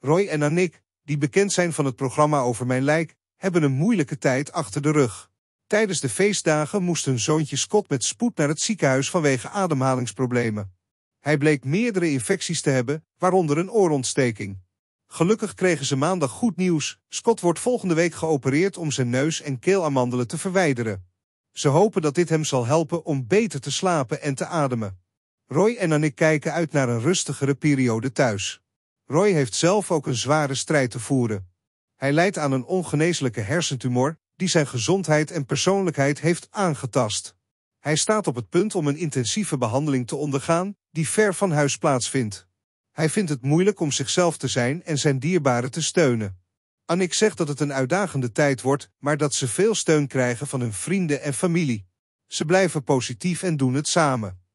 Roy en Annick, die bekend zijn van het programma over mijn lijk, hebben een moeilijke tijd achter de rug. Tijdens de feestdagen moest hun zoontje Scott met spoed naar het ziekenhuis vanwege ademhalingsproblemen. Hij bleek meerdere infecties te hebben, waaronder een oorontsteking. Gelukkig kregen ze maandag goed nieuws. Scott wordt volgende week geopereerd om zijn neus- en keelamandelen te verwijderen. Ze hopen dat dit hem zal helpen om beter te slapen en te ademen. Roy en Annick kijken uit naar een rustigere periode thuis. Roy heeft zelf ook een zware strijd te voeren. Hij lijdt aan een ongeneeslijke hersentumor die zijn gezondheid en persoonlijkheid heeft aangetast. Hij staat op het punt om een intensieve behandeling te ondergaan die ver van huis plaatsvindt. Hij vindt het moeilijk om zichzelf te zijn en zijn dierbaren te steunen. Annick zegt dat het een uitdagende tijd wordt, maar dat ze veel steun krijgen van hun vrienden en familie. Ze blijven positief en doen het samen.